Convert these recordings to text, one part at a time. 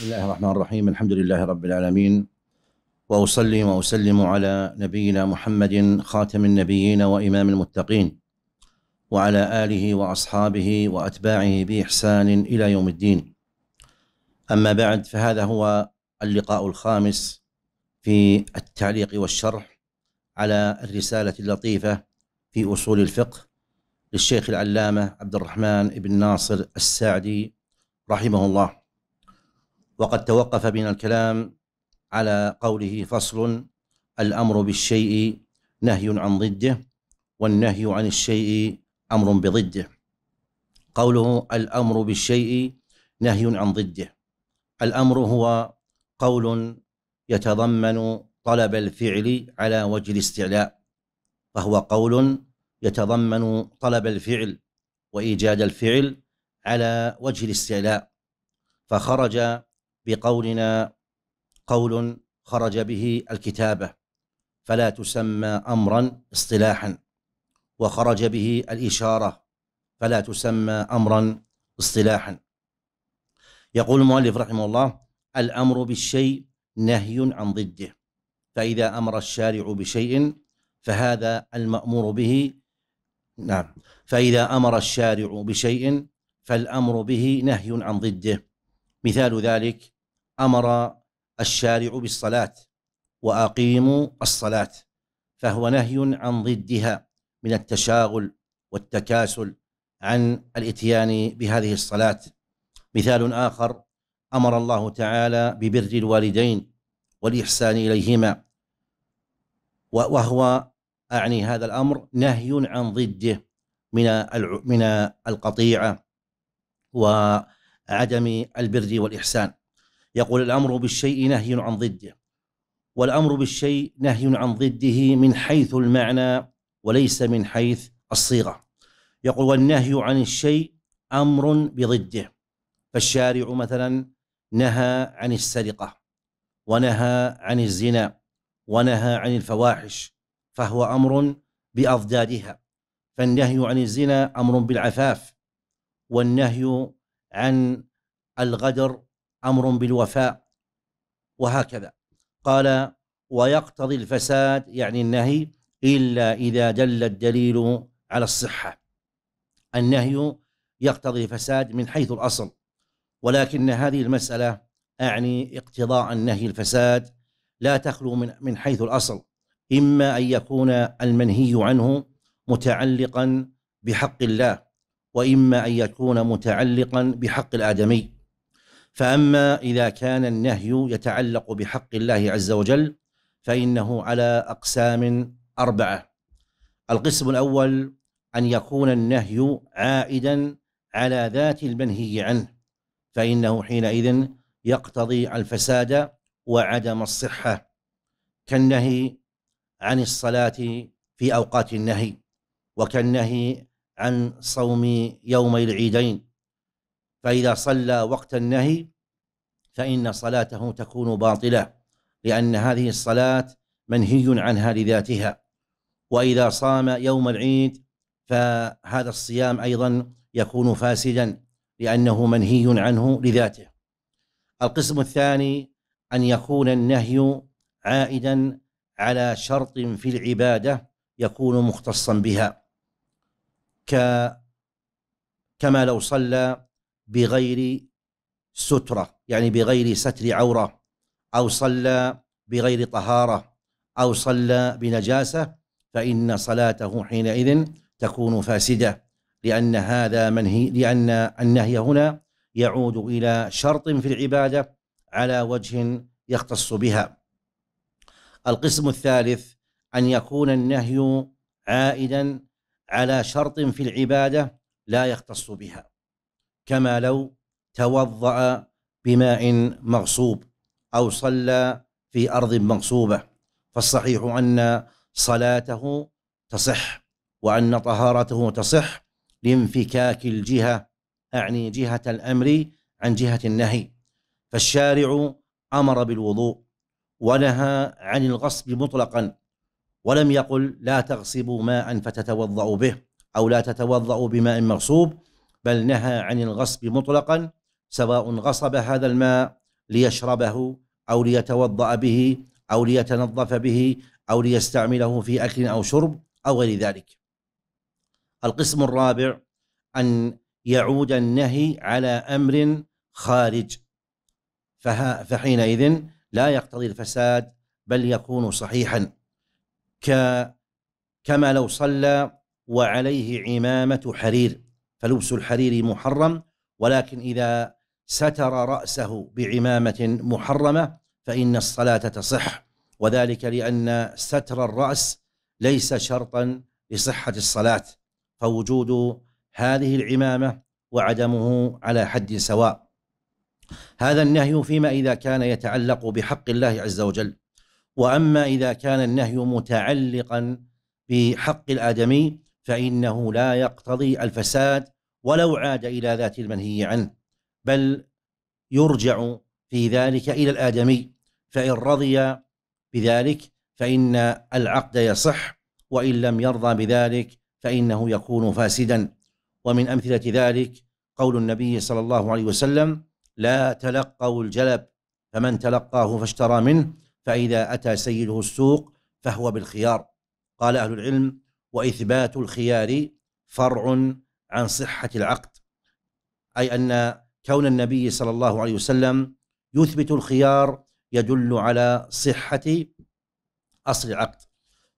بسم الله الرحمن الرحيم الحمد لله رب العالمين واصلي واسلم على نبينا محمد خاتم النبيين وامام المتقين وعلى اله واصحابه واتباعه باحسان الى يوم الدين اما بعد فهذا هو اللقاء الخامس في التعليق والشرح على الرساله اللطيفه في اصول الفقه للشيخ العلامه عبد الرحمن بن ناصر السعدي رحمه الله وقد توقف بنا الكلام على قوله فصل الأمر بالشيء نهي عن ضده والنهي عن الشيء أمر بضده قوله الأمر بالشيء نهي عن ضده الأمر هو قول يتضمن طلب الفعل على وجه الاستعلاء فهو قول يتضمن طلب الفعل وإيجاد الفعل على وجه الاستعلاء فخرج بقولنا قول خرج به الكتابه فلا تسمى امرا اصطلاحا وخرج به الاشاره فلا تسمى امرا اصطلاحا يقول المؤلف رحمه الله الامر بالشيء نهي عن ضده فاذا امر الشارع بشيء فهذا المامور به نعم فاذا امر الشارع بشيء فالامر به نهي عن ضده مثال ذلك امر الشارع بالصلاه واقيموا الصلاه فهو نهي عن ضدها من التشاغل والتكاسل عن الاتيان بهذه الصلاه مثال اخر امر الله تعالى ببر الوالدين والاحسان اليهما وهو اعني هذا الامر نهي عن ضده من من القطيعه و عدم البر والإحسان يقول الأمر بالشيء نهي عن ضده والأمر بالشيء نهي عن ضده من حيث المعنى وليس من حيث الصيغة يقول والنهي عن الشيء أمر بضده فالشارع مثلا نهى عن السرقة ونهى عن الزنا ونهى عن الفواحش فهو أمر بأضدادها فالنهي عن الزنا أمر بالعفاف والنهي عن الغدر امر بالوفاء وهكذا قال ويقتضي الفساد يعني النهي الا اذا دل الدليل على الصحه النهي يقتضي الفساد من حيث الاصل ولكن هذه المساله اعني اقتضاء النهي الفساد لا تخلو من من حيث الاصل اما ان يكون المنهي عنه متعلقا بحق الله واما ان يكون متعلقا بحق الادمي فاما اذا كان النهي يتعلق بحق الله عز وجل فانه على اقسام اربعه القسم الاول ان يكون النهي عائدا على ذات المنهي عنه فانه حينئذ يقتضي الفساد وعدم الصحه كالنهي عن الصلاه في اوقات النهي وكالنهي عن صوم يومي العيدين فإذا صلى وقت النهي فإن صلاته تكون باطلة لأن هذه الصلاة منهي عنها لذاتها وإذا صام يوم العيد فهذا الصيام أيضا يكون فاسدا لأنه منهي عنه لذاته القسم الثاني أن يكون النهي عائدا على شرط في العبادة يكون مختصا بها ك كما لو صلى بغير سترة يعني بغير ستر عورة أو صلى بغير طهارة أو صلى بنجاسة فإن صلاته حينئذ تكون فاسدة لأن هذا منهي لأن النهي هنا يعود إلى شرط في العبادة على وجه يختص بها القسم الثالث أن يكون النهي عائدا على شرط في العباده لا يختص بها كما لو توضا بماء مغصوب او صلى في ارض مغصوبه فالصحيح ان صلاته تصح وان طهارته تصح لانفكاك الجهه اعني جهه الامر عن جهه النهي فالشارع امر بالوضوء ونهى عن الغصب مطلقا ولم يقل لا تغصبوا ماء فتتوضأوا به أو لا تتوضأوا بماء مغصوب بل نهى عن الغصب مطلقا سواء غصب هذا الماء ليشربه أو ليتوضأ به أو ليتنظف به أو ليستعمله في أكل أو شرب أو غير ذلك القسم الرابع أن يعود النهي على أمر خارج فحينئذ لا يقتضي الفساد بل يكون صحيحا ك كما لو صلى وعليه عمامة حرير فلبس الحرير محرم ولكن إذا ستر رأسه بعمامة محرمة فإن الصلاة تصح وذلك لأن ستر الرأس ليس شرطا لصحة الصلاة فوجود هذه العمامة وعدمه على حد سواء هذا النهي فيما إذا كان يتعلق بحق الله عز وجل واما اذا كان النهي متعلقا بحق الادمي فانه لا يقتضي الفساد ولو عاد الى ذات المنهي عنه بل يرجع في ذلك الى الادمي فان رضي بذلك فان العقد يصح وان لم يرضى بذلك فانه يكون فاسدا ومن امثله ذلك قول النبي صلى الله عليه وسلم لا تلقوا الجلب فمن تلقاه فاشترى منه فإذا أتى سيده السوق فهو بالخيار قال أهل العلم وإثبات الخيار فرع عن صحة العقد أي أن كون النبي صلى الله عليه وسلم يثبت الخيار يدل على صحة أصل العقد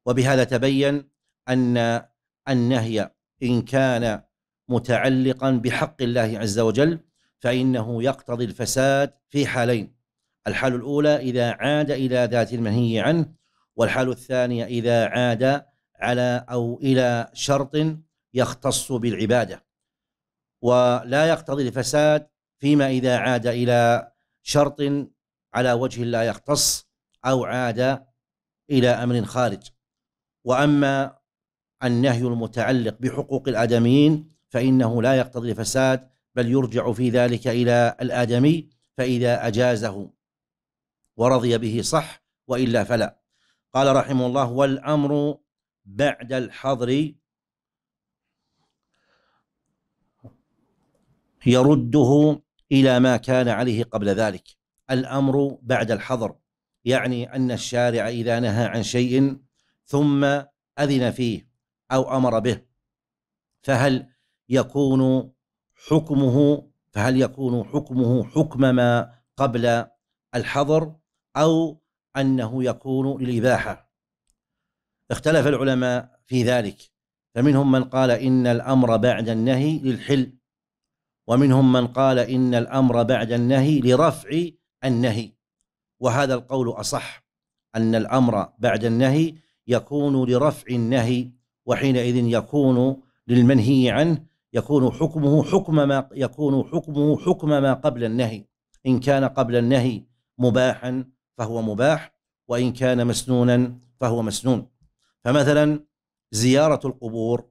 وبهذا تبين أن النهي إن كان متعلقا بحق الله عز وجل فإنه يقتضي الفساد في حالين الحال الأولى إذا عاد إلى ذات المنهي عنه والحال الثانية إذا عاد على أو إلى شرط يختص بالعبادة ولا يقتضي الفساد فيما إذا عاد إلى شرط على وجه لا يختص أو عاد إلى أمر خارج وأما النهي المتعلق بحقوق الآدميين فإنه لا يقتضي الفساد بل يرجع في ذلك إلى الآدمي فإذا أجازه ورضي به صح والا فلا قال رحمه الله والامر بعد الحظر يرده الى ما كان عليه قبل ذلك الامر بعد الحظر يعني ان الشارع اذا نهى عن شيء ثم اذن فيه او امر به فهل يكون حكمه فهل يكون حكمه حكم ما قبل الحظر أو أنه يكون للإباحة اختلف العلماء في ذلك فمنهم من قال إن الأمر بعد النهي للحل ومنهم من قال إن الأمر بعد النهي لرفع النهي وهذا القول أصح أن الأمر بعد النهي يكون لرفع النهي وحينئذ يكون للمنهي عنه يكون حكمه حكم ما يكون حكمه حكم ما قبل النهي إن كان قبل النهي مباحا فهو مباح وإن كان مسنونا فهو مسنون فمثلا زيارة القبور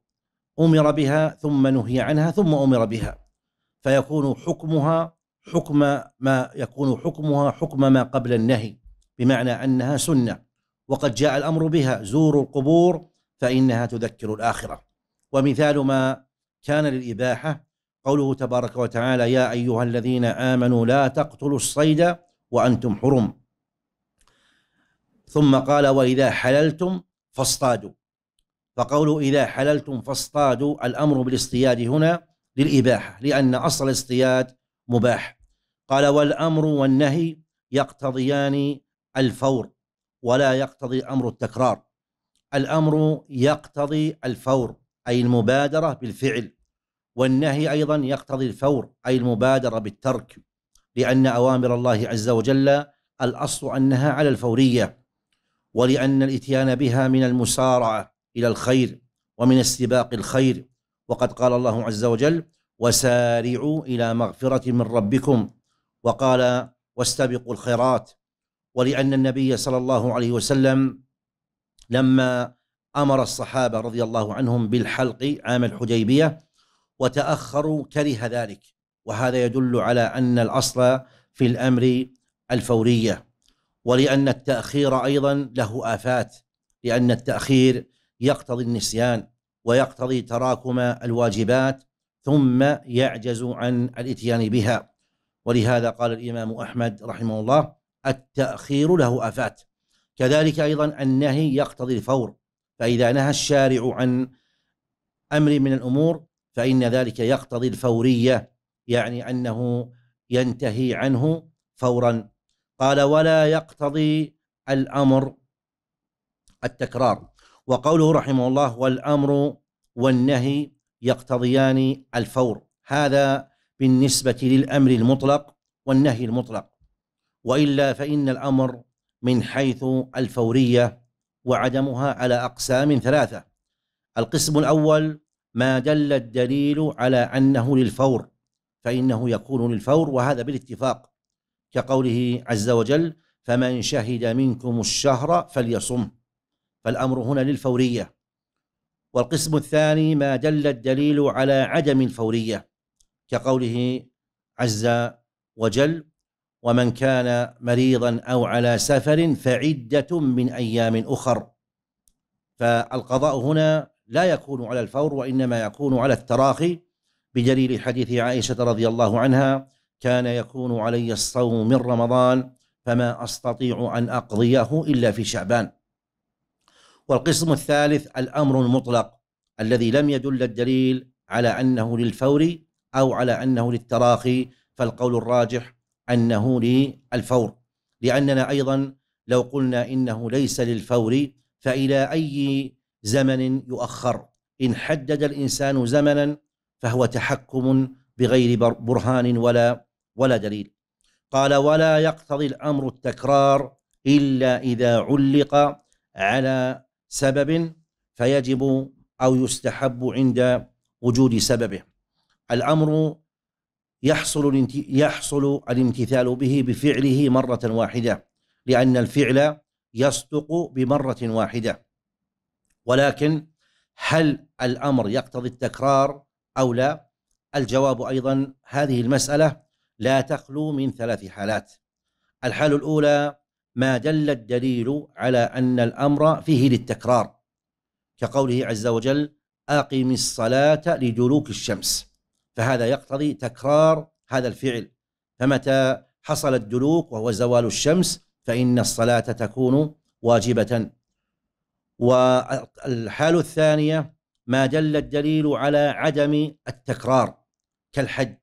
أمر بها ثم نهي عنها ثم أمر بها فيكون حكمها حكم ما يكون حكمها حكم ما قبل النهي بمعنى أنها سنة وقد جاء الأمر بها زوروا القبور فإنها تذكر الآخرة ومثال ما كان للإباحة قوله تبارك وتعالى يا أيها الذين آمنوا لا تقتلوا الصيد وأنتم حرم ثم قال وإذا حللتم فاصطادوا فقولوا إذا حللتم فاصطادوا الأمر بالاصطياد هنا للإباحة لأن أصل الاصطياد مباح قال والأمر والنهي يقتضيان الفور ولا يقتضي أمر التكرار الأمر يقتضي الفور أي المبادرة بالفعل والنهي أيضا يقتضي الفور أي المبادرة بالترك لأن أوامر الله عز وجل الأصل أنها على الفورية ولأن الإتيان بها من المسارعة إلى الخير ومن استباق الخير وقد قال الله عز وجل وسارعوا إلى مغفرة من ربكم وقال واستبقوا الخيرات ولأن النبي صلى الله عليه وسلم لما أمر الصحابة رضي الله عنهم بالحلق عام الحديبية وتأخروا كره ذلك وهذا يدل على أن الأصل في الأمر الفورية ولأن التأخير أيضا له آفات لأن التأخير يقتضي النسيان ويقتضي تراكم الواجبات ثم يعجز عن الاتيان بها ولهذا قال الإمام أحمد رحمه الله التأخير له آفات كذلك أيضا النهي يقتضي الفور فإذا نهى الشارع عن أمر من الأمور فإن ذلك يقتضي الفورية يعني أنه ينتهي عنه فورا قال ولا يقتضي الأمر التكرار وقوله رحمه الله والأمر والنهي يقتضيان الفور هذا بالنسبة للأمر المطلق والنهي المطلق وإلا فإن الأمر من حيث الفورية وعدمها على أقسام ثلاثة القسم الأول ما دل الدليل على أنه للفور فإنه يكون للفور وهذا بالاتفاق كقوله عز وجل فمن شهد منكم الشهر فليصم فالامر هنا للفوريه والقسم الثاني ما دل الدليل على عدم الفوريه كقوله عز وجل ومن كان مريضا او على سفر فعده من ايام اخر فالقضاء هنا لا يكون على الفور وانما يكون على التراخي بدليل حديث عائشه رضي الله عنها كان يكون علي الصوم من رمضان فما استطيع ان اقضيه الا في شعبان. والقسم الثالث الامر المطلق الذي لم يدل الدليل على انه للفور او على انه للتراخي فالقول الراجح انه للفور لاننا ايضا لو قلنا انه ليس للفور فالى اي زمن يؤخر ان حدد الانسان زمنا فهو تحكم بغير برهان ولا ولا دليل قال ولا يقتضي الأمر التكرار إلا إذا علق على سبب فيجب أو يستحب عند وجود سببه الأمر يحصل يحصل الامتثال به بفعله مرة واحدة لأن الفعل يصدق بمرة واحدة ولكن هل الأمر يقتضي التكرار أو لا الجواب أيضا هذه المسألة لا تخلو من ثلاث حالات الحال الأولى ما دل الدليل على أن الأمر فيه للتكرار كقوله عز وجل أقم الصلاة لدلوك الشمس فهذا يقتضي تكرار هذا الفعل فمتى حصل الدلوك وهو زوال الشمس فإن الصلاة تكون واجبة والحال الثانية ما دل الدليل على عدم التكرار كالحج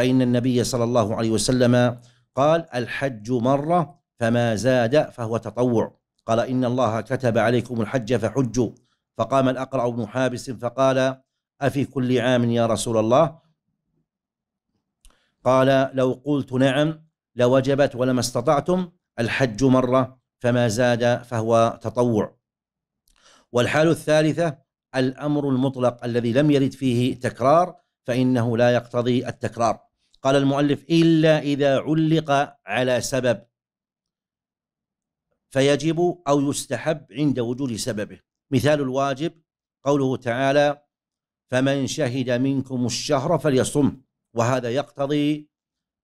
فإن النبي صلى الله عليه وسلم قال الحج مرة فما زاد فهو تطوع قال إن الله كتب عليكم الحج فحجوا فقام الأقرع بن حابس فقال أفي كل عام يا رسول الله قال لو قلت نعم لوجبت ولما استطعتم الحج مرة فما زاد فهو تطوع والحال الثالثة الأمر المطلق الذي لم يرد فيه تكرار فإنه لا يقتضي التكرار قال المؤلف إلا إذا علق على سبب فيجب أو يستحب عند وجود سببه مثال الواجب قوله تعالى فمن شهد منكم الشهر فليصم وهذا يقتضي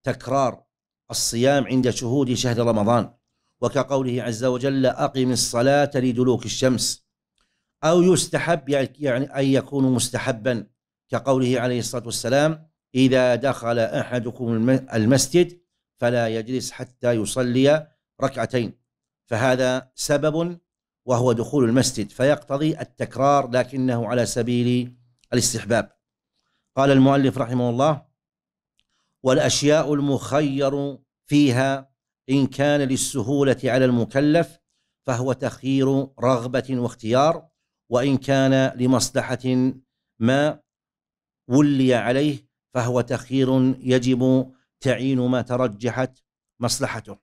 تكرار الصيام عند شهود شهر رمضان وكقوله عز وجل أقم الصلاة لدلوك الشمس أو يستحب يعني أن يكون مستحبا كقوله عليه الصلاة والسلام إذا دخل أحدكم المسجد فلا يجلس حتى يصلي ركعتين فهذا سبب وهو دخول المسجد فيقتضي التكرار لكنه على سبيل الاستحباب قال المؤلف رحمه الله والأشياء المخير فيها إن كان للسهولة على المكلف فهو تخيير رغبة واختيار وإن كان لمصلحة ما ولي عليه فهو تخيير يجب تعيين ما ترجحت مصلحته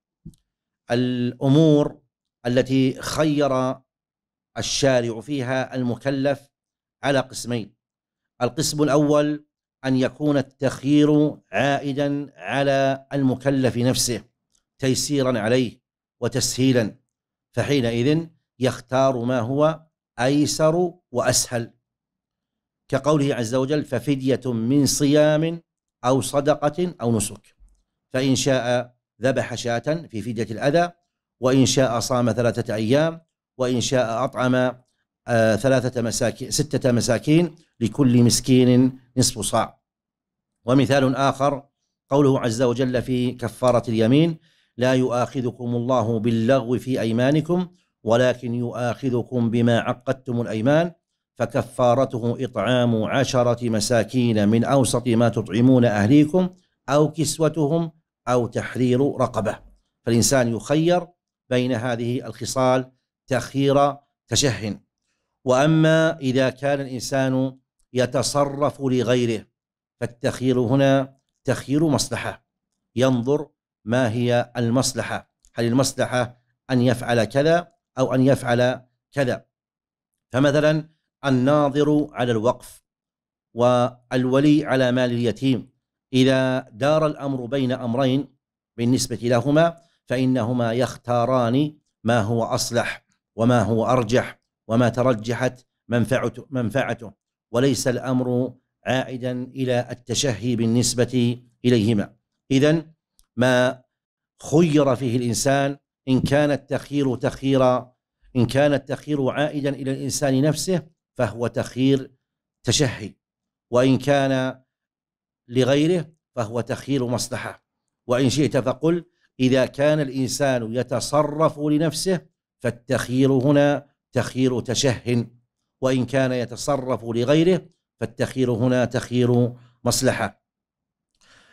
الامور التي خير الشارع فيها المكلف على قسمين القسم الاول ان يكون التخيير عائدا على المكلف نفسه تيسيرا عليه وتسهيلا فحينئذ يختار ما هو ايسر واسهل كقوله عز وجل ففدية من صيام أو صدقة أو نسك فإن شاء ذبح شاة في فدية الأذى وإن شاء صام ثلاثة أيام وإن شاء أطعم آه، ثلاثة مساكين ستة مساكين لكل مسكين نصف صاع ومثال آخر قوله عز وجل في كفارة اليمين لا يؤاخذكم الله باللغو في أيمانكم ولكن يؤاخذكم بما عقدتم الأيمان فكفارته إطعام عشرة مساكين من أوسط ما تطعمون أهليكم أو كسوتهم أو تحرير رقبة فالإنسان يخير بين هذه الخصال تخير تشهن وأما إذا كان الإنسان يتصرف لغيره فالتخيير هنا تخيير مصلحة ينظر ما هي المصلحة هل المصلحة أن يفعل كذا أو أن يفعل كذا فمثلا الناظر على الوقف والولي على مال اليتيم إذا دار الأمر بين أمرين بالنسبة لهما فإنهما يختاران ما هو أصلح وما هو أرجح وما ترجحت منفعته, منفعته وليس الأمر عائدا إلى التشهي بالنسبة إليهما إذا ما خير فيه الإنسان إن كان التخيير تخييرا إن كان التخيير عائدا إلى الإنسان نفسه فهو تخيير تشهي وإن كان لغيره فهو تخيير مصلحة وإن شئت فقل إذا كان الإنسان يتصرف لنفسه فالتخيير هنا تخيير تشه وإن كان يتصرف لغيره فالتخيير هنا تخيير مصلحة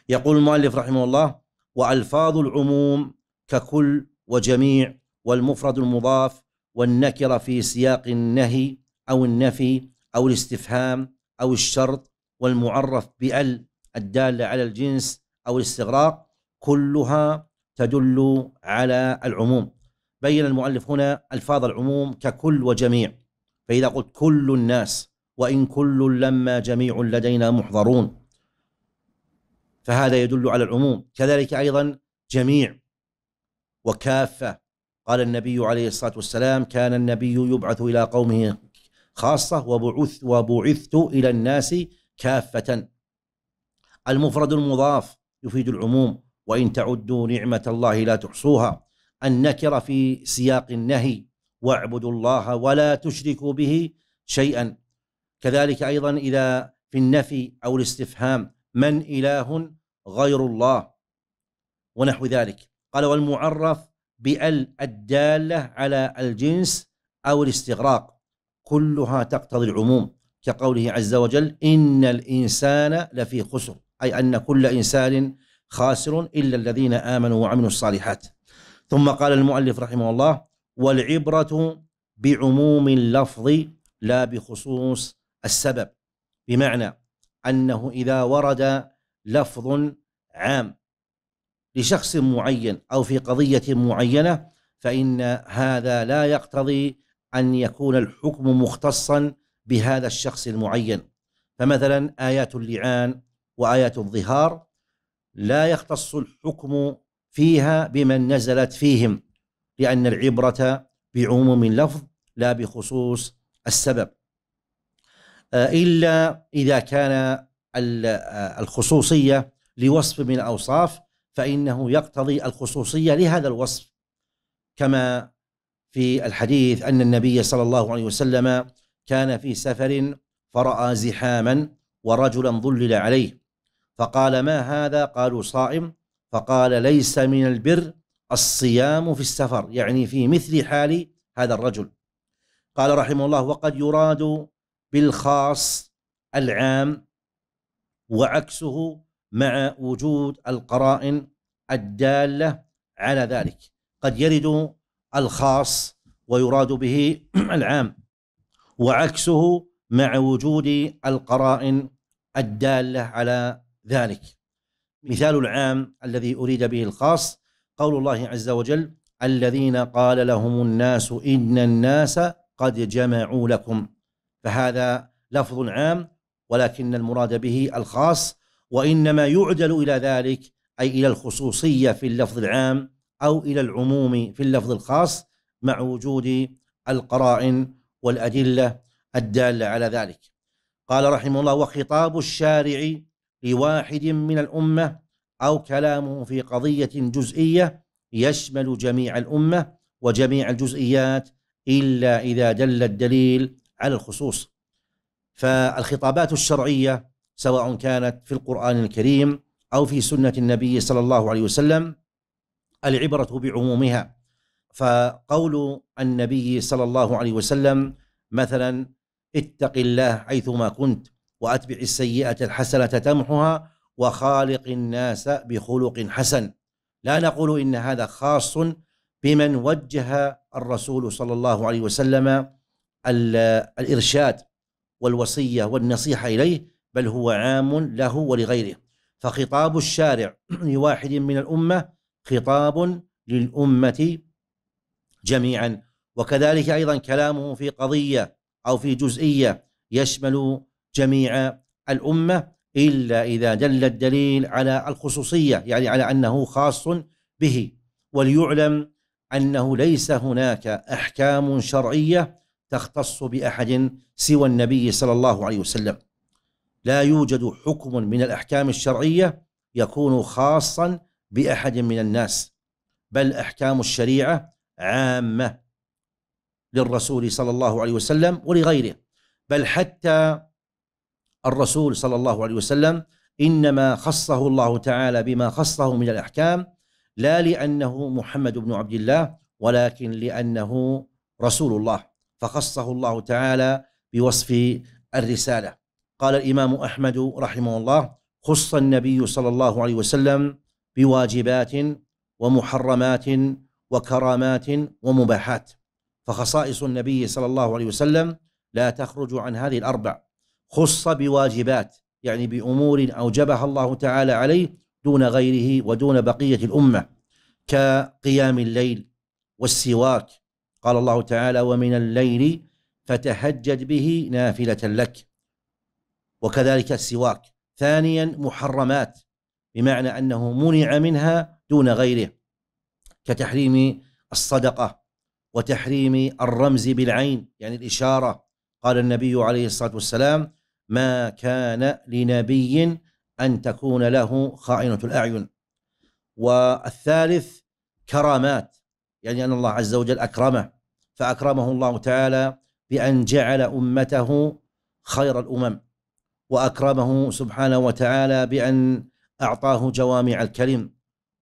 يقول المؤلف رحمه الله وألفاظ العموم ككل وجميع والمفرد المضاف والنكر في سياق النهي أو النفي أو الاستفهام أو الشرط والمعرف بأل الدالة على الجنس أو الاستغراق كلها تدل على العموم بين المؤلف هنا ألفاظ العموم ككل وجميع فإذا قلت كل الناس وإن كل لما جميع لدينا محضرون فهذا يدل على العموم كذلك أيضا جميع وكافة قال النبي عليه الصلاة والسلام كان النبي يبعث إلى قومه خاصة وبعث وبعثت إلى الناس كافة المفرد المضاف يفيد العموم وإن تعدوا نعمة الله لا تحصوها النكرة في سياق النهي واعبدوا الله ولا تشركوا به شيئا كذلك أيضا إذا في النفي أو الاستفهام من إله غير الله ونحو ذلك قال والمعرف بأل الدالة على الجنس أو الاستغراق كلها تقتضي العموم كقوله عز وجل إن الإنسان لفي خسر أي أن كل إنسان خاسر إلا الذين آمنوا وعملوا الصالحات ثم قال المؤلف رحمه الله والعبرة بعموم اللفظ لا بخصوص السبب بمعنى أنه إذا ورد لفظ عام لشخص معين أو في قضية معينة فإن هذا لا يقتضي أن يكون الحكم مختصا بهذا الشخص المعين فمثلا آيات اللعان وآيات الظهار لا يختص الحكم فيها بمن نزلت فيهم لأن العبرة بعموم اللفظ لا بخصوص السبب آه، إلا إذا كان آه، الخصوصية لوصف من أوصاف فإنه يقتضي الخصوصية لهذا الوصف كما في الحديث أن النبي صلى الله عليه وسلم كان في سفر فرأى زحاما ورجلا ظلل عليه فقال ما هذا قالوا صائم فقال ليس من البر الصيام في السفر يعني في مثل حال هذا الرجل قال رحمه الله وقد يراد بالخاص العام وعكسه مع وجود القرائن الداله على ذلك قد يرد الخاص ويراد به العام وعكسه مع وجود القرائن الداله على ذلك مثال العام الذي اريد به الخاص قول الله عز وجل الذين قال لهم الناس ان الناس قد جمعوا لكم فهذا لفظ عام ولكن المراد به الخاص وانما يعدل الى ذلك اي الى الخصوصيه في اللفظ العام أو إلى العموم في اللفظ الخاص مع وجود القرائن والأدلة الدالة على ذلك قال رحمه الله وخطاب الشارع لواحد من الأمة أو كلامه في قضية جزئية يشمل جميع الأمة وجميع الجزئيات إلا إذا دل الدليل على الخصوص فالخطابات الشرعية سواء كانت في القرآن الكريم أو في سنة النبي صلى الله عليه وسلم العبرة بعمومها فقول النبي صلى الله عليه وسلم مثلا اتق الله حيثما كنت واتبع السيئه الحسنه تمحها وخالق الناس بخلق حسن لا نقول ان هذا خاص بمن وجه الرسول صلى الله عليه وسلم الارشاد والوصيه والنصيحه اليه بل هو عام له ولغيره فخطاب الشارع لواحد من الامه خطاب للأمة جميعا وكذلك أيضا كلامه في قضية أو في جزئية يشمل جميع الأمة إلا إذا دل الدليل على الخصوصية يعني على أنه خاص به وليعلم أنه ليس هناك أحكام شرعية تختص بأحد سوى النبي صلى الله عليه وسلم لا يوجد حكم من الأحكام الشرعية يكون خاصا باحد من الناس بل احكام الشريعه عامه للرسول صلى الله عليه وسلم ولغيره بل حتى الرسول صلى الله عليه وسلم انما خصه الله تعالى بما خصه من الاحكام لا لانه محمد بن عبد الله ولكن لانه رسول الله فخصه الله تعالى بوصف الرساله قال الامام احمد رحمه الله خص النبي صلى الله عليه وسلم بواجبات ومحرمات وكرامات ومباحات فخصائص النبي صلى الله عليه وسلم لا تخرج عن هذه الاربع خص بواجبات يعني بامور اوجبها الله تعالى عليه دون غيره ودون بقيه الامه كقيام الليل والسواك قال الله تعالى ومن الليل فتهجد به نافله لك وكذلك السواك ثانيا محرمات بمعنى انه منع منها دون غيره كتحريم الصدقه وتحريم الرمز بالعين يعني الاشاره قال النبي عليه الصلاه والسلام ما كان لنبي ان تكون له خائنه الاعين والثالث كرامات يعني ان الله عز وجل اكرمه فاكرمه الله تعالى بان جعل امته خير الامم واكرمه سبحانه وتعالى بان أعطاه جوامع الكلم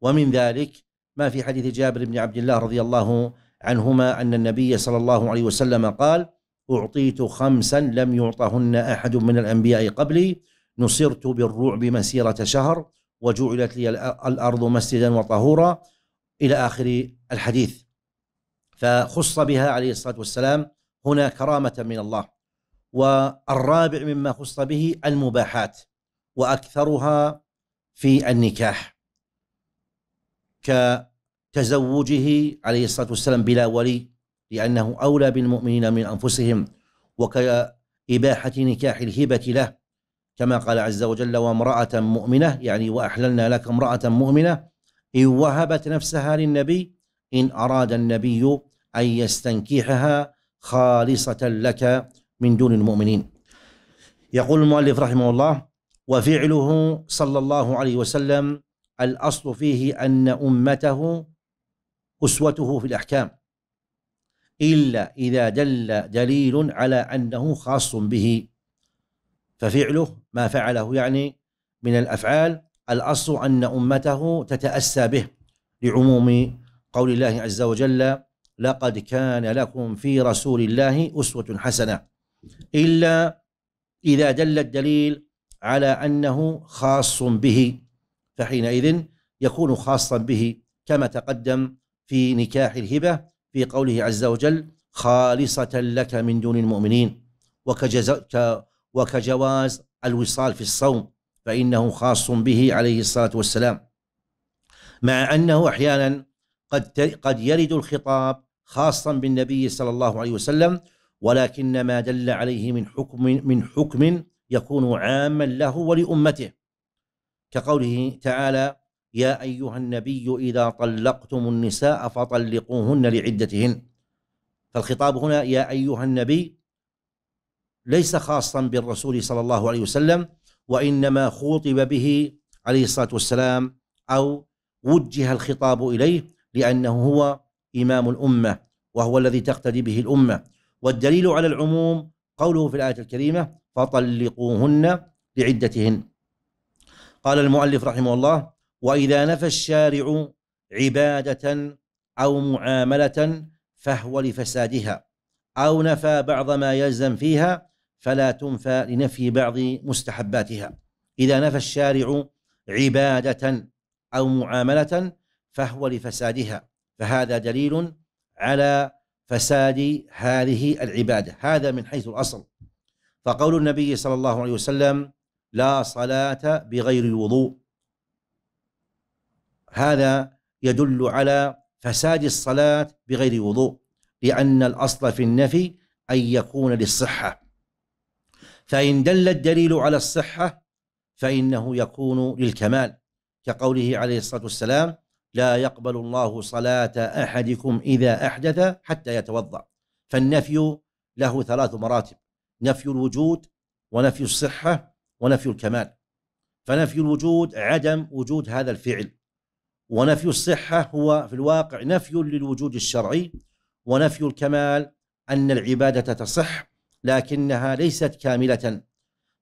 ومن ذلك ما في حديث جابر بن عبد الله رضي الله عنهما أن النبي صلى الله عليه وسلم قال أعطيت خمسا لم يعطهن أحد من الأنبياء قبلي نصرت بالرعب مسيرة شهر وجعلت لي الأرض مسجدا وطهورا إلى آخر الحديث فخص بها عليه الصلاة والسلام هنا كرامة من الله والرابع مما خص به المباحات وأكثرها في النكاح كتزوجه عليه الصلاه والسلام بلا ولي لانه اولى بالمؤمنين من انفسهم وكاباحه نكاح الهبه له كما قال عز وجل وامراه مؤمنه يعني واحللنا لك امراه مؤمنه ان وهبت نفسها للنبي ان اراد النبي ان يستنكحها خالصه لك من دون المؤمنين يقول المؤلف رحمه الله وفعله صلى الله عليه وسلم الاصل فيه ان امته اسوته في الاحكام الا اذا دل دليل على انه خاص به ففعله ما فعله يعني من الافعال الاصل ان امته تتاسى به لعموم قول الله عز وجل لقد كان لكم في رسول الله اسوه حسنه الا اذا دل الدليل على انه خاص به فحينئذ يكون خاصا به كما تقدم في نكاح الهبه في قوله عز وجل خالصه لك من دون المؤمنين وكجواز الوصال في الصوم فانه خاص به عليه الصلاه والسلام مع انه احيانا قد قد يرد الخطاب خاصا بالنبي صلى الله عليه وسلم ولكن ما دل عليه من حكم من حكم يكون عاما له ولأمته كقوله تعالى يا أيها النبي إذا طلقتم النساء فطلقوهن لعدتهن فالخطاب هنا يا أيها النبي ليس خاصا بالرسول صلى الله عليه وسلم وإنما خوطب به عليه الصلاة والسلام أو وجه الخطاب إليه لأنه هو إمام الأمة وهو الذي تقتدي به الأمة والدليل على العموم قوله في الآية الكريمة فطلقوهن لعدتهن قال المؤلف رحمه الله وإذا نفى الشارع عبادة أو معاملة فهو لفسادها أو نفى بعض ما يلزم فيها فلا تنفى لنفي بعض مستحباتها إذا نفى الشارع عبادة أو معاملة فهو لفسادها فهذا دليل على فساد هذه العبادة هذا من حيث الأصل فقول النبي صلى الله عليه وسلم لا صلاة بغير وضوء هذا يدل على فساد الصلاة بغير وضوء لأن الأصل في النفي أن يكون للصحة فإن دل الدليل على الصحة فإنه يكون للكمال كقوله عليه الصلاة والسلام لا يقبل الله صلاة أحدكم إذا أحدث حتى يتوضأ فالنفي له ثلاث مراتب نفي الوجود ونفي الصحة ونفي الكمال فنفي الوجود عدم وجود هذا الفعل ونفي الصحة هو في الواقع نفي للوجود الشرعي ونفي الكمال أن العبادة تصح لكنها ليست كاملة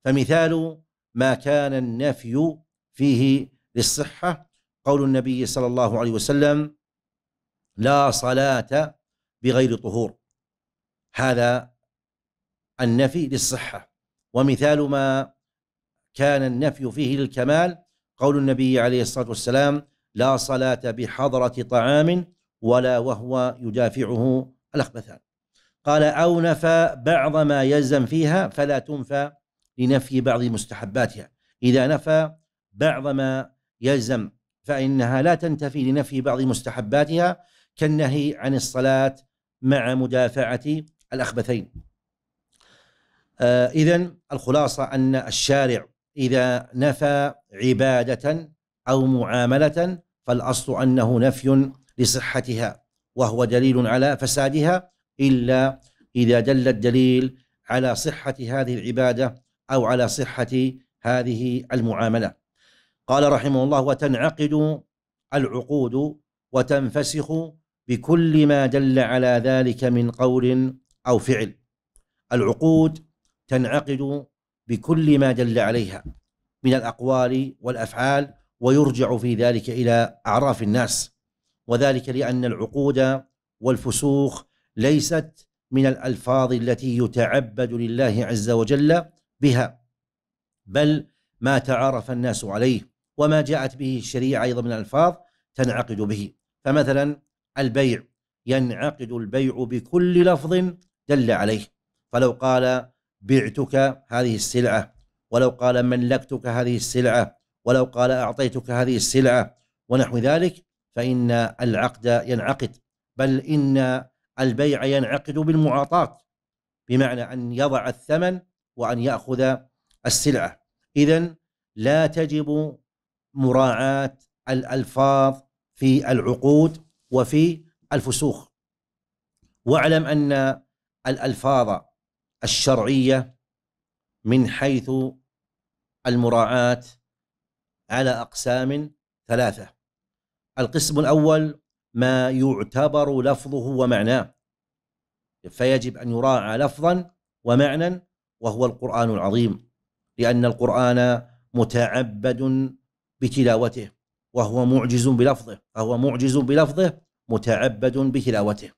فمثال ما كان النفي فيه للصحة قول النبي صلى الله عليه وسلم لا صلاة بغير طهور هذا النفي للصحة ومثال ما كان النفي فيه للكمال قول النبي عليه الصلاة والسلام لا صلاة بحضرة طعام ولا وهو يدافعه الأخبثان قال أو نفى بعض ما يلزم فيها فلا تنفى لنفي بعض مستحباتها إذا نفى بعض ما يلزم فإنها لا تنتفي لنفي بعض مستحباتها كالنهي عن الصلاة مع مدافعة الأخبثين آه، إذا الخلاصة أن الشارع إذا نفى عبادة أو معاملة فالأصل أنه نفي لصحتها وهو دليل على فسادها إلا إذا دل الدليل على صحة هذه العبادة أو على صحة هذه المعاملة قال رحمه الله وتنعقد العقود وتنفسخ بكل ما دل على ذلك من قول أو فعل العقود تنعقد بكل ما دل عليها من الاقوال والافعال ويرجع في ذلك الى اعراف الناس وذلك لان العقود والفسوخ ليست من الالفاظ التي يتعبد لله عز وجل بها بل ما تعارف الناس عليه وما جاءت به الشريعه ايضا من الالفاظ تنعقد به فمثلا البيع ينعقد البيع بكل لفظ دل عليه فلو قال بعتك هذه السلعة ولو قال ملكتك هذه السلعة ولو قال أعطيتك هذه السلعة ونحو ذلك فإن العقد ينعقد بل إن البيع ينعقد بالمعاطاة بمعنى أن يضع الثمن وأن يأخذ السلعة إذا لا تجب مراعاة الألفاظ في العقود وفي الفسوخ واعلم أن الألفاظ الشرعيه من حيث المراعاه على اقسام ثلاثه القسم الاول ما يعتبر لفظه ومعناه فيجب ان يراعى لفظا ومعنى وهو القران العظيم لان القران متعبد بتلاوته وهو معجز بلفظه فهو معجز بلفظه متعبد بتلاوته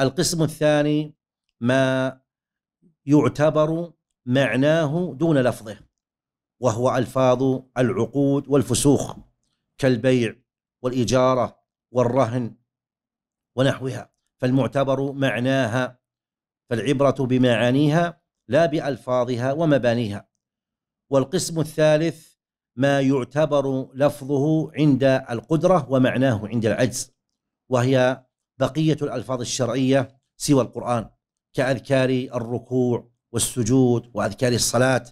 القسم الثاني ما يعتبر معناه دون لفظه وهو الفاظ العقود والفسوخ كالبيع والاجاره والرهن ونحوها فالمعتبر معناها فالعبره بمعانيها لا بالفاظها ومبانيها والقسم الثالث ما يعتبر لفظه عند القدره ومعناه عند العجز وهي بقيه الالفاظ الشرعيه سوى القران كأذكار الركوع والسجود وأذكار الصلاة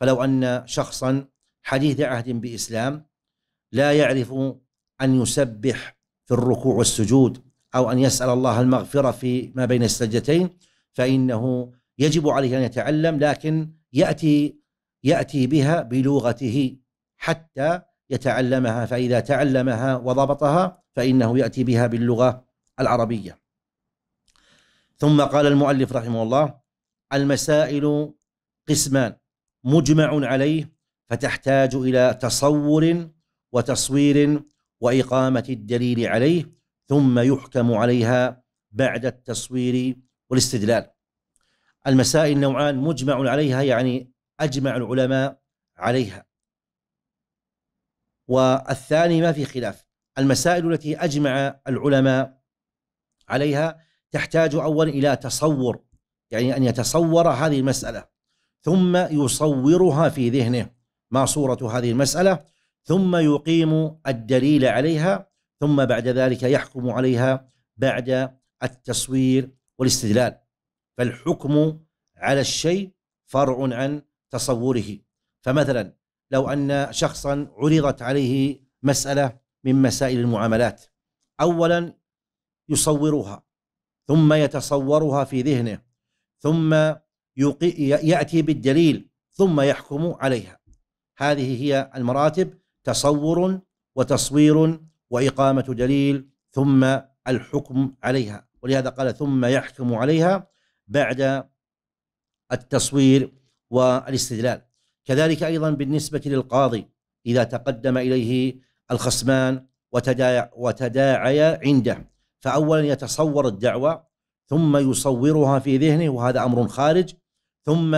فلو أن شخصا حديث عهد بإسلام لا يعرف أن يسبح في الركوع والسجود أو أن يسأل الله المغفرة في ما بين السجدتين فإنه يجب عليه أن يتعلم لكن يأتي يأتي بها بلغته حتى يتعلمها فإذا تعلمها وضبطها فإنه يأتي بها باللغة العربية ثم قال المؤلف رحمه الله المسائل قسمان مجمع عليه فتحتاج الى تصور وتصوير واقامه الدليل عليه ثم يحكم عليها بعد التصوير والاستدلال المسائل نوعان مجمع عليها يعني اجمع العلماء عليها والثاني ما في خلاف المسائل التي اجمع العلماء عليها تحتاج اولا الى تصور يعني ان يتصور هذه المساله ثم يصورها في ذهنه ما صوره هذه المساله ثم يقيم الدليل عليها ثم بعد ذلك يحكم عليها بعد التصوير والاستدلال فالحكم على الشيء فرع عن تصوره فمثلا لو ان شخصا عرضت عليه مساله من مسائل المعاملات اولا يصورها ثم يتصورها في ذهنه ثم ياتي بالدليل ثم يحكم عليها هذه هي المراتب تصور وتصوير واقامه دليل ثم الحكم عليها ولهذا قال ثم يحكم عليها بعد التصوير والاستدلال كذلك ايضا بالنسبه للقاضي اذا تقدم اليه الخصمان وتداعيا عنده فأولا يتصور الدعوة ثم يصورها في ذهنه وهذا أمر خارج ثم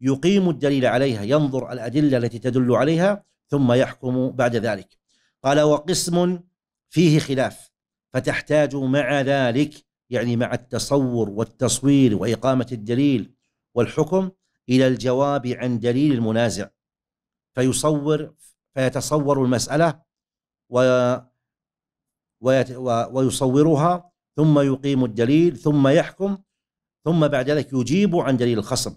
يقيم الدليل عليها ينظر الأدلة التي تدل عليها ثم يحكم بعد ذلك قال وقسم فيه خلاف فتحتاج مع ذلك يعني مع التصور والتصوير وإقامة الدليل والحكم إلى الجواب عن دليل المنازع فيصور فيتصور المسألة و ويصورها ثم يقيم الدليل ثم يحكم ثم بعد ذلك يجيب عن دليل الخصم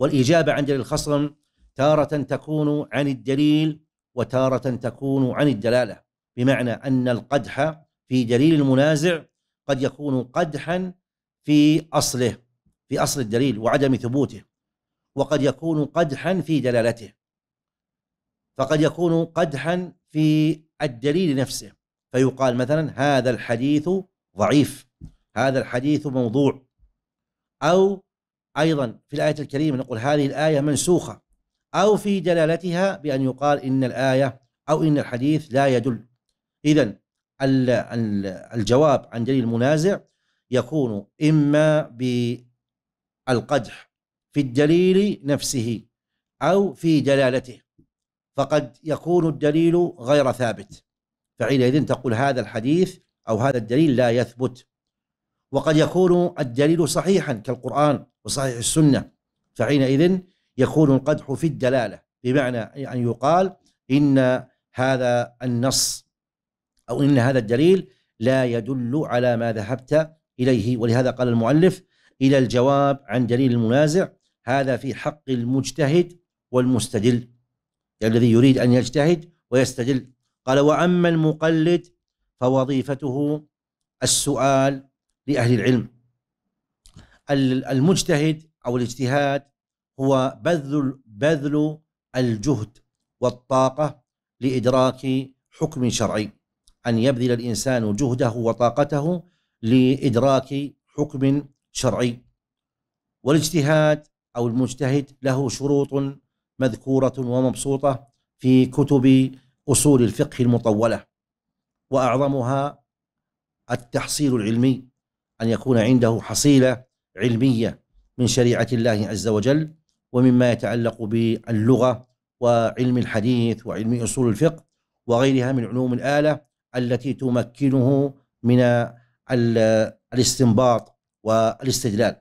والإجابة عن دليل الخصم تارة تكون عن الدليل وتارة تكون عن الدلالة بمعنى أن القدح في دليل المنازع قد يكون قدحا في أصله في أصل الدليل وعدم ثبوته وقد يكون قدحا في دلالته فقد يكون قدحا في الدليل نفسه فيقال مثلا هذا الحديث ضعيف هذا الحديث موضوع أو أيضا في الآية الكريمة نقول هذه الآية منسوخة أو في دلالتها بأن يقال إن الآية أو إن الحديث لا يدل إذا الجواب عن دليل المنازع يكون إما بالقدح في الدليل نفسه أو في دلالته فقد يكون الدليل غير ثابت فحينئذ تقول هذا الحديث أو هذا الدليل لا يثبت وقد يكون الدليل صحيحا كالقرآن وصحيح السنة فحينئذ يكون القدح في الدلالة بمعنى أن يقال إن هذا النص أو إن هذا الدليل لا يدل على ما ذهبت إليه ولهذا قال المؤلف إلى الجواب عن دليل المنازع هذا في حق المجتهد والمستدل الذي يريد أن يجتهد ويستدل قال وأما المقلد فوظيفته السؤال لأهل العلم المجتهد أو الاجتهاد هو بذل بذل الجهد والطاقة لإدراك حكم شرعي أن يبذل الإنسان جهده وطاقته لإدراك حكم شرعي والاجتهاد أو المجتهد له شروط مذكورة ومبسوطة في كتب أصول الفقه المطولة وأعظمها التحصيل العلمي أن يكون عنده حصيلة علمية من شريعة الله عز وجل ومما يتعلق باللغة وعلم الحديث وعلم أصول الفقه وغيرها من علوم الآلة التي تمكنه من الاستنباط والاستدلال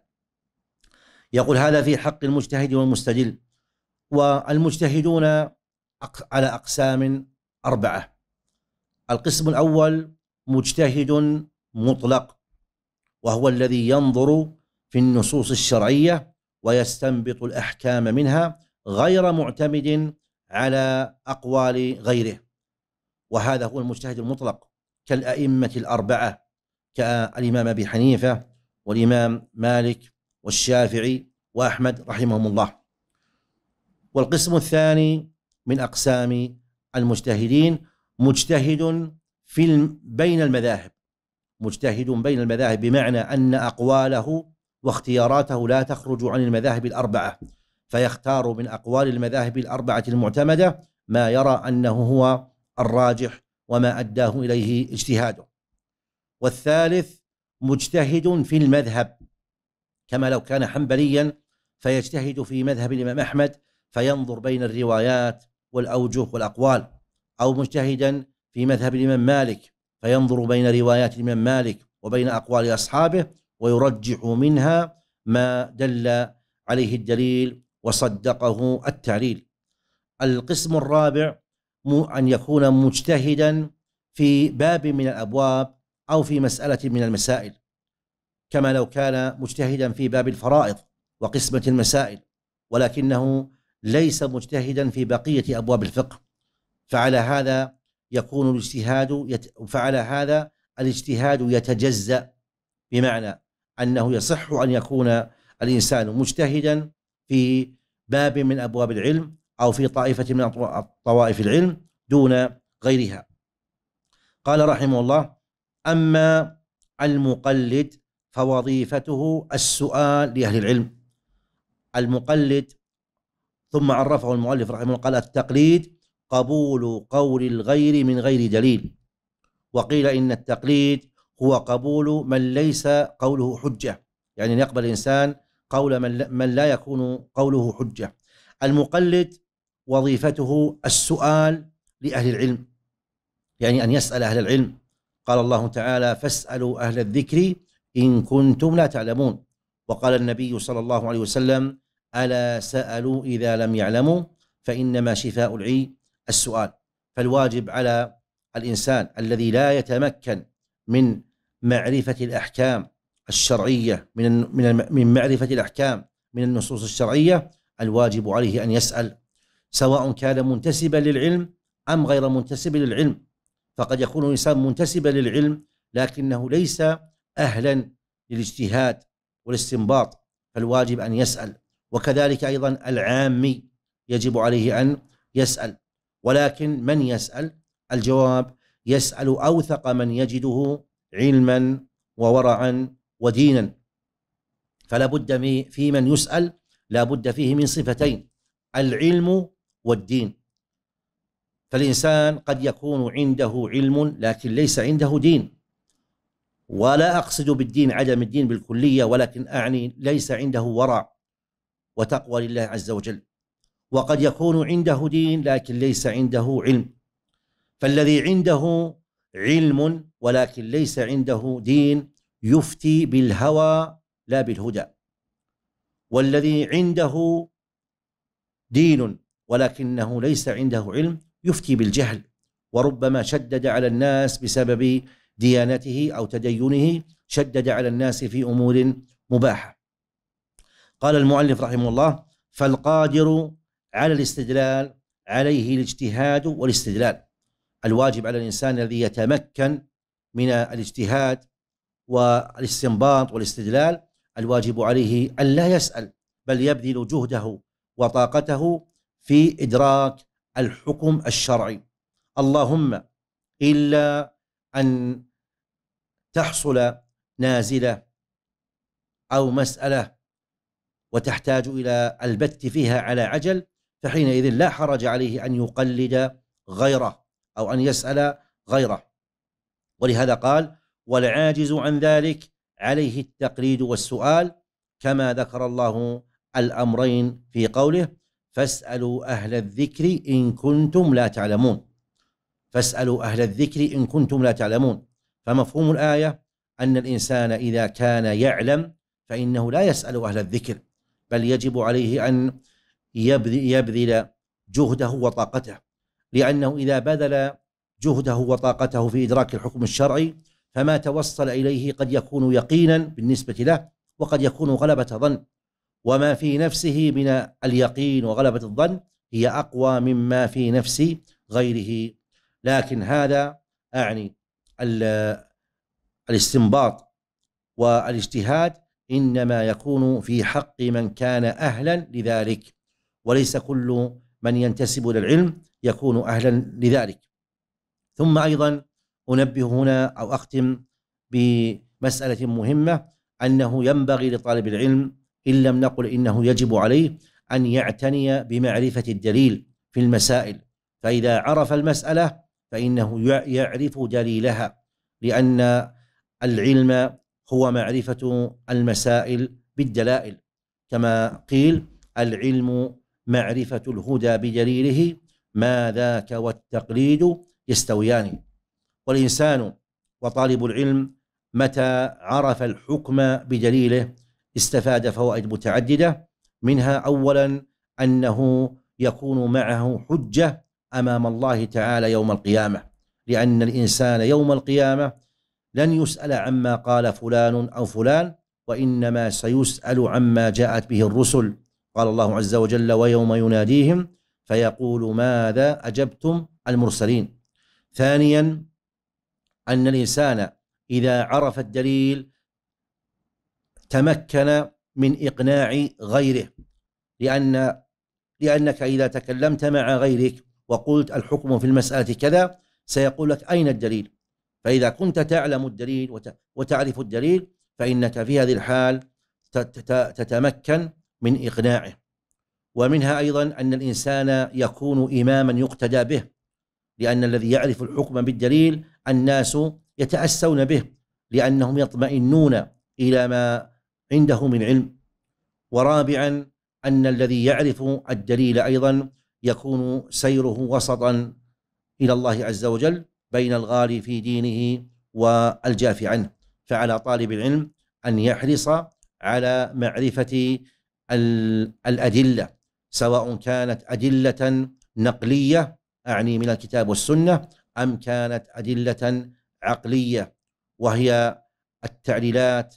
يقول هذا في حق المجتهد والمستدل والمجتهدون على أقسام أربعة القسم الأول مجتهد مطلق وهو الذي ينظر في النصوص الشرعية ويستنبط الأحكام منها غير معتمد على أقوال غيره وهذا هو المجتهد المطلق كالأئمة الأربعة كالإمام أبي حنيفة والإمام مالك والشافعي وأحمد رحمهم الله والقسم الثاني من أقسام المجتهدين مجتهد في بين المذاهب مجتهد بين المذاهب بمعنى أن أقواله واختياراته لا تخرج عن المذاهب الأربعة فيختار من أقوال المذاهب الأربعة المعتمدة ما يرى أنه هو الراجح وما أداه إليه اجتهاده والثالث مجتهد في المذهب كما لو كان حنبليا فيجتهد في مذهب الإمام أحمد فينظر بين الروايات والأوجه والأقوال أو مجتهدا في مذهب الإمام مالك فينظر بين روايات الإمام مالك وبين أقوال أصحابه ويرجح منها ما دل عليه الدليل وصدقه التعليل القسم الرابع أن يكون مجتهدا في باب من الأبواب أو في مسألة من المسائل كما لو كان مجتهدا في باب الفرائض وقسمة المسائل ولكنه ليس مجتهدا في بقية أبواب الفقه فعلى هذا يكون الاجتهاد يت... فعلى هذا الاجتهاد يتجزأ بمعنى أنه يصح أن يكون الإنسان مجتهدا في باب من أبواب العلم أو في طائفة من طوائف العلم دون غيرها قال رحمه الله أما المقلد فوظيفته السؤال لأهل العلم المقلد ثم عرفه المؤلف رحمه الله قال التقليد قبول قول الغير من غير دليل وقيل إن التقليد هو قبول من ليس قوله حجة يعني أن يقبل الإنسان قول من لا يكون قوله حجة المقلد وظيفته السؤال لأهل العلم يعني أن يسأل أهل العلم قال الله تعالى فاسألوا أهل الذكر إن كنتم لا تعلمون وقال النبي صلى الله عليه وسلم ألا سألوا إذا لم يعلموا فإنما شفاء العي السؤال فالواجب على الإنسان الذي لا يتمكن من معرفة الأحكام الشرعية من من من معرفة الأحكام من النصوص الشرعية الواجب عليه أن يسأل سواء كان منتسبا للعلم أم غير منتسب للعلم فقد يكون الإنسان منتسبا للعلم لكنه ليس أهلا للاجتهاد والاستنباط فالواجب أن يسأل وكذلك أيضا العامي يجب عليه أن يسأل ولكن من يسأل الجواب يسأل أوثق من يجده علما وورعا ودينا فلا بد في من يسأل لا بد فيه من صفتين العلم والدين فالإنسان قد يكون عنده علم لكن ليس عنده دين ولا أقصد بالدين عدم الدين بالكلية ولكن أعني ليس عنده ورع وتقوى لله عز وجل وقد يكون عنده دين لكن ليس عنده علم فالذي عنده علم ولكن ليس عنده دين يفتي بالهوى لا بالهدى والذي عنده دين ولكنه ليس عنده علم يفتي بالجهل وربما شدد على الناس بسبب ديانته او تدينه شدد على الناس في امور مباحه قال المؤلف رحمه الله فالقادر على الاستدلال عليه الاجتهاد والاستدلال الواجب على الانسان الذي يتمكن من الاجتهاد والاستنباط والاستدلال الواجب عليه ان لا يسال بل يبذل جهده وطاقته في ادراك الحكم الشرعي اللهم الا ان تحصل نازله او مساله وتحتاج إلى البت فيها على عجل فحينئذ لا حرج عليه أن يقلد غيره أو أن يسأل غيره ولهذا قال والعاجز عن ذلك عليه التقليد والسؤال كما ذكر الله الأمرين في قوله فاسألوا أهل الذكر إن كنتم لا تعلمون فاسألوا أهل الذكر إن كنتم لا تعلمون فمفهوم الآية أن الإنسان إذا كان يعلم فإنه لا يسأل أهل الذكر بل يجب عليه أن يبذل جهده وطاقته لأنه إذا بذل جهده وطاقته في إدراك الحكم الشرعي فما توصل إليه قد يكون يقينا بالنسبة له وقد يكون غلبة ظن وما في نفسه من اليقين وغلبة الظن هي أقوى مما في نفس غيره لكن هذا أعني الاستنباط والاجتهاد إنما يكون في حق من كان أهلا لذلك وليس كل من ينتسب إلى العلم يكون أهلا لذلك ثم أيضا أنبه هنا أو أختم بمسألة مهمة أنه ينبغي لطالب العلم إن لم نقل إنه يجب عليه أن يعتني بمعرفة الدليل في المسائل فإذا عرف المسألة فإنه يعرف دليلها لأن العلم هو معرفة المسائل بالدلائل كما قيل العلم معرفة الهدى بدليله ما ذاك والتقليد يستويان والإنسان وطالب العلم متى عرف الحكم بدليله استفاد فوائد متعددة منها أولا أنه يكون معه حجة أمام الله تعالى يوم القيامة لأن الإنسان يوم القيامة لن يسأل عما قال فلان أو فلان وإنما سيسأل عما جاءت به الرسل قال الله عز وجل ويوم يناديهم فيقول ماذا أجبتم المرسلين ثانيا أن الإنسان إذا عرف الدليل تمكن من إقناع غيره لأن لأنك إذا تكلمت مع غيرك وقلت الحكم في المسألة كذا سيقول لك أين الدليل فإذا كنت تعلم الدليل وتعرف الدليل فإنك في هذه الحال تتمكن من إقناعه ومنها أيضا أن الإنسان يكون إماما يقتدى به لأن الذي يعرف الحكم بالدليل الناس يتأسون به لأنهم يطمئنون إلى ما عنده من علم ورابعا أن الذي يعرف الدليل أيضا يكون سيره وسطا إلى الله عز وجل بين الغالي في دينه والجافي عنه فعلى طالب العلم أن يحرص على معرفة الأدلة سواء كانت أدلة نقلية أعني من الكتاب والسنة أم كانت أدلة عقلية وهي التعليلات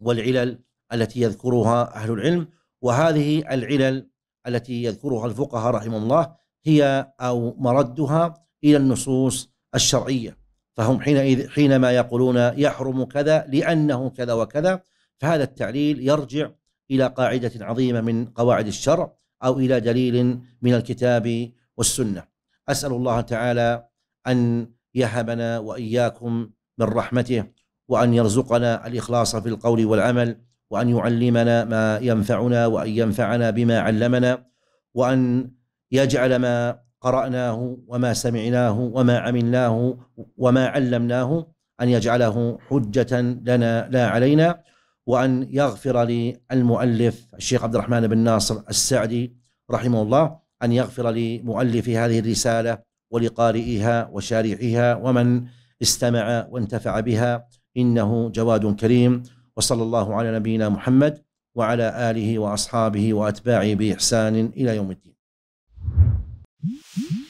والعلل التي يذكرها أهل العلم وهذه العلل التي يذكرها الفقهاء رحمه الله هي أو مردها إلى النصوص الشرعية فهم حينئذ حينما يقولون يحرم كذا لأنه كذا وكذا فهذا التعليل يرجع إلى قاعدة عظيمة من قواعد الشرع أو إلى دليل من الكتاب والسنة أسأل الله تعالى أن يهبنا وإياكم من رحمته وأن يرزقنا الإخلاص في القول والعمل وأن يعلمنا ما ينفعنا وأن ينفعنا بما علمنا وأن يجعل ما قرأناه وما سمعناه وما عملناه وما علمناه أن يجعله حجة لنا لا علينا وأن يغفر لي المؤلف الشيخ عبد الرحمن بن ناصر السعدي رحمه الله أن يغفر لمؤلف هذه الرسالة ولقارئها وشارحها ومن استمع وانتفع بها إنه جواد كريم وصلى الله على نبينا محمد وعلى آله وأصحابه وأتباعه بإحسان إلى يوم الدين Mm-hmm.